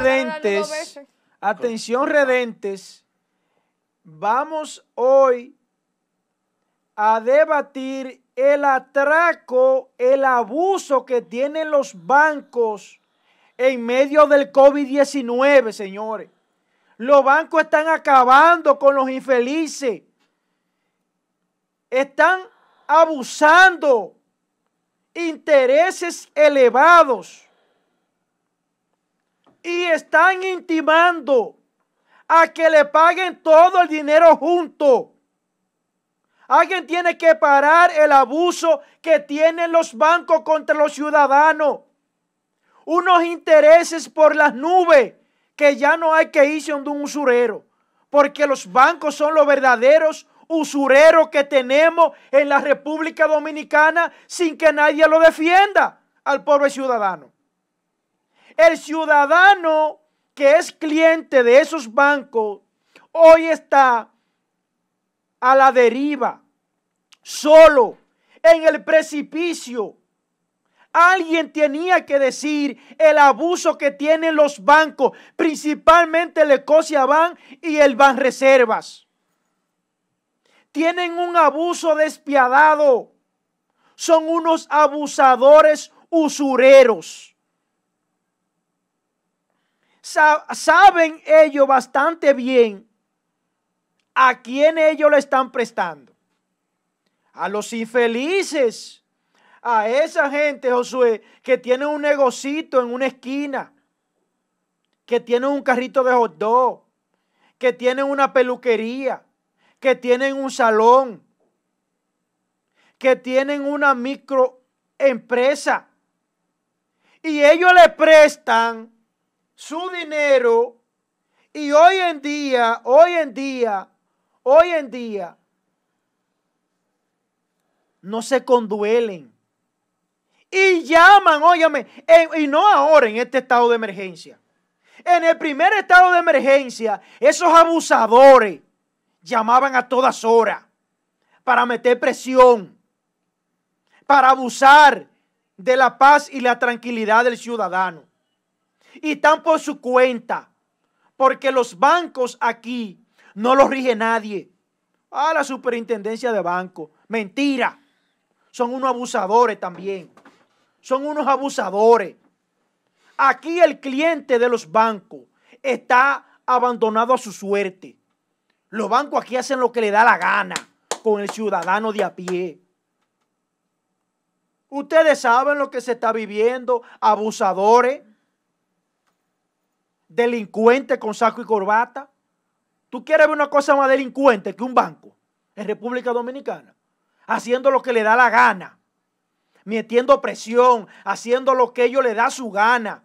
redentes. Atención redentes. Vamos hoy a debatir el atraco, el abuso que tienen los bancos en medio del COVID-19, señores. Los bancos están acabando con los infelices. Están abusando. Intereses elevados y están intimando a que le paguen todo el dinero junto. Alguien tiene que parar el abuso que tienen los bancos contra los ciudadanos. Unos intereses por las nubes que ya no hay que irse de un usurero. Porque los bancos son los verdaderos usureros que tenemos en la República Dominicana sin que nadie lo defienda al pobre ciudadano. El ciudadano que es cliente de esos bancos hoy está a la deriva, solo, en el precipicio. Alguien tenía que decir el abuso que tienen los bancos, principalmente el Ecosia Bank y el Ban Reservas. Tienen un abuso despiadado. Son unos abusadores usureros saben ellos bastante bien a quién ellos le están prestando. A los infelices, a esa gente, Josué, que tiene un negocito en una esquina, que tiene un carrito de hot dog, que tiene una peluquería, que tienen un salón, que tienen una microempresa. Y ellos le prestan su dinero y hoy en día, hoy en día, hoy en día, no se conduelen. Y llaman, óyame, y no ahora en este estado de emergencia. En el primer estado de emergencia, esos abusadores llamaban a todas horas para meter presión, para abusar de la paz y la tranquilidad del ciudadano y están por su cuenta. Porque los bancos aquí no los rige nadie. A ah, la superintendencia de banco. Mentira. Son unos abusadores también. Son unos abusadores. Aquí el cliente de los bancos está abandonado a su suerte. Los bancos aquí hacen lo que le da la gana con el ciudadano de a pie. Ustedes saben lo que se está viviendo, abusadores delincuente con saco y corbata. ¿Tú quieres ver una cosa más delincuente que un banco en República Dominicana? Haciendo lo que le da la gana, metiendo presión, haciendo lo que ellos le da su gana,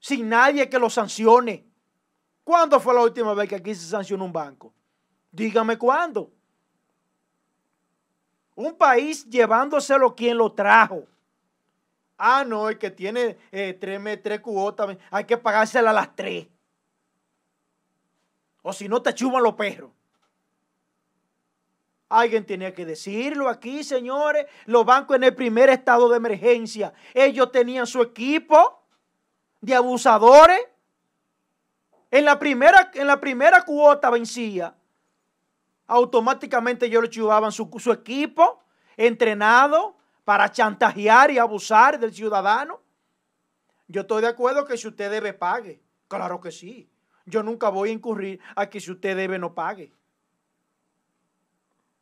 sin nadie que lo sancione. ¿Cuándo fue la última vez que aquí se sancionó un banco? Dígame cuándo. Un país llevándoselo quien lo trajo. Ah, no, el que tiene eh, tres, cuotas, hay que pagársela a las tres. O si no, te chuman los perros. Alguien tenía que decirlo aquí, señores. Los bancos en el primer estado de emergencia, ellos tenían su equipo de abusadores. En la primera, en la primera cuota vencía. Automáticamente ellos le chubaban su, su equipo entrenado para chantajear y abusar del ciudadano. Yo estoy de acuerdo que si usted debe, pague. Claro que sí. Yo nunca voy a incurrir a que si usted debe, no pague.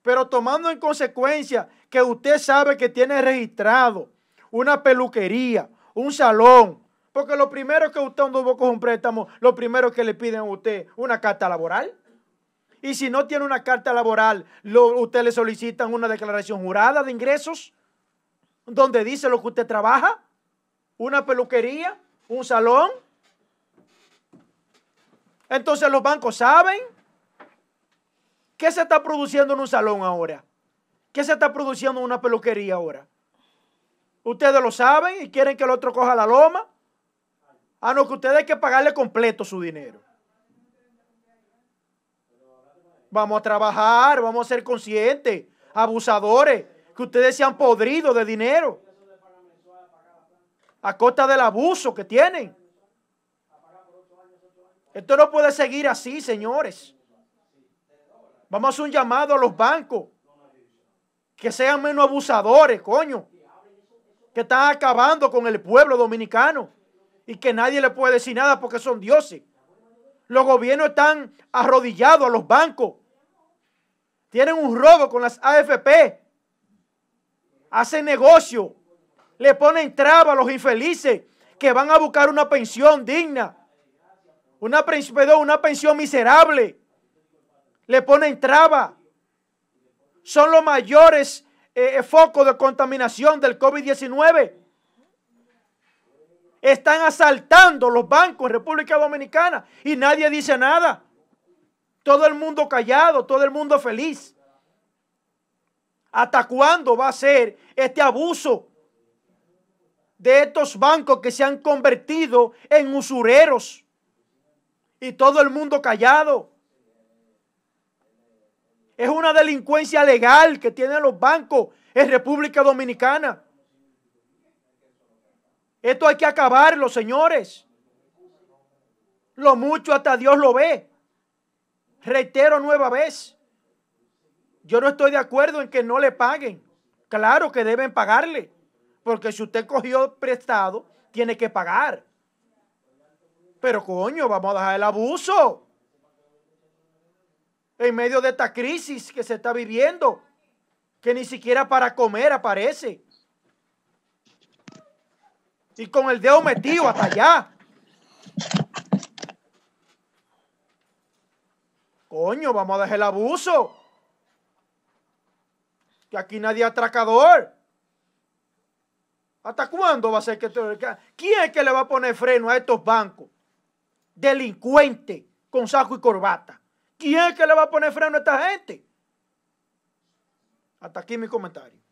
Pero tomando en consecuencia que usted sabe que tiene registrado una peluquería, un salón, porque lo primero que usted anduvo con un préstamo, lo primero que le piden a usted, una carta laboral. Y si no tiene una carta laboral, usted le solicitan una declaración jurada de ingresos donde dice lo que usted trabaja, una peluquería, un salón. Entonces los bancos saben qué se está produciendo en un salón ahora, qué se está produciendo en una peluquería ahora. Ustedes lo saben y quieren que el otro coja la loma. A ah, no que ustedes hay que pagarle completo su dinero. Vamos a trabajar, vamos a ser conscientes, abusadores que ustedes se han podrido de dinero a costa del abuso que tienen. Esto no puede seguir así, señores. Vamos a hacer un llamado a los bancos que sean menos abusadores, coño, que están acabando con el pueblo dominicano y que nadie le puede decir nada porque son dioses. Los gobiernos están arrodillados a los bancos. Tienen un robo con las AFP hace negocio, le ponen traba a los infelices que van a buscar una pensión digna, una, pensión miserable, le ponen traba. Son los mayores eh, eh, focos de contaminación del COVID-19. Están asaltando los bancos en República Dominicana y nadie dice nada. Todo el mundo callado, todo el mundo feliz. ¿Hasta cuándo va a ser este abuso de estos bancos que se han convertido en usureros? Y todo el mundo callado. Es una delincuencia legal que tienen los bancos en República Dominicana. Esto hay que acabarlo, señores. Lo mucho hasta Dios lo ve. Reitero nueva vez. Yo no estoy de acuerdo en que no le paguen. Claro que deben pagarle, porque si usted cogió prestado, tiene que pagar. Pero coño, vamos a dejar el abuso. En medio de esta crisis que se está viviendo, que ni siquiera para comer aparece. Y con el dedo metido hasta allá. Coño, vamos a dejar el abuso que aquí nadie es atracador. ¿Hasta cuándo va a ser que... ¿Quién es que le va a poner freno a estos bancos? Delincuentes con saco y corbata. ¿Quién es que le va a poner freno a esta gente? Hasta aquí mi comentario.